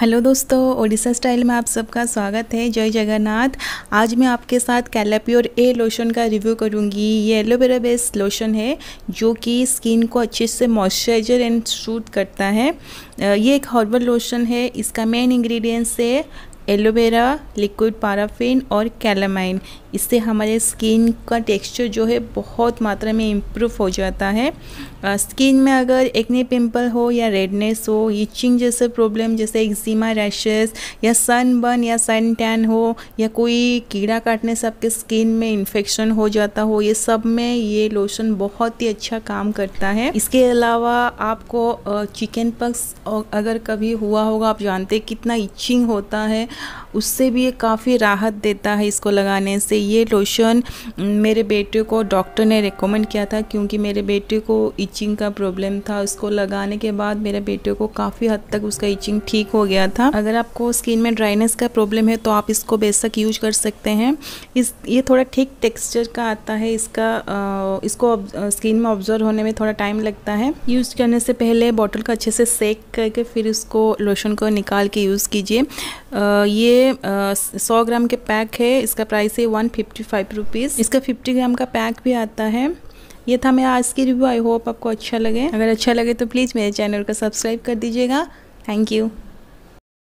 hello दोस्तों Odisha style में आप सबका स्वागत है जय जगन्नाथ आज मैं आपके साथ कैलाप्योर ए लोशन का रिव्यू करूंगी ये एलोवेरा बेस्ड लोशन है जो कि स्किन को अच्छे से मॉइस्चराइजर एंड सूट करता है ये एक हर्बल लोशन है इसका मेन इंग्रेडिएंट्स है एलोवेरा लिक्विड पाराफिन और कैलामाइन इससे हमारे स्किन का टेक्सचर जो है बहुत मात्रा में इम्प्रूव हो जाता है स्किन में अगर एक्ने पिंपल हो या रेडनेस हो इचिंग जैसे प्रॉब्लम जैसे एक्जिमा रैशेस या सनबर्न या सन टैन हो या कोई कीड़ा काटने से आपके स्किन में इन्फेक्शन हो जाता हो ये सब में ये लोशन बहुत ही अच्छा काम करता है इसके अलावा आपको चिकन पक्स अगर कभी हुआ होगा आप जानते कितना इचिंग होता है उससे भी ये काफ़ी राहत देता है इसको लगाने से ये लोशन मेरे बेटे को डॉक्टर ने रिकमेंड किया था क्योंकि मेरे बेटे को इचिंग का प्रॉब्लम था उसको लगाने के बाद मेरे बेटे को काफ़ी हद तक उसका इचिंग ठीक हो गया था अगर आपको स्किन में ड्राइनेस का प्रॉब्लम है तो आप इसको बेशक यूज कर सकते हैं इस ये थोड़ा ठीक टेक्सचर का आता है इसका आ, इसको स्किन में ऑब्जर्व होने में थोड़ा टाइम लगता है यूज़ करने से पहले बॉटल को अच्छे से सेक करके फिर उसको लोशन को निकाल के यूज़ कीजिए ये सौ ग्राम के पैक है इसका प्राइस है वन फिफ्टी फाइव रुपीज़ इसका फिफ्टी ग्राम का पैक भी आता है ये था मेरा आज की रिव्यू आई होप आपको अच्छा लगे अगर अच्छा लगे तो प्लीज़ मेरे चैनल को सब्सक्राइब कर दीजिएगा थैंक यू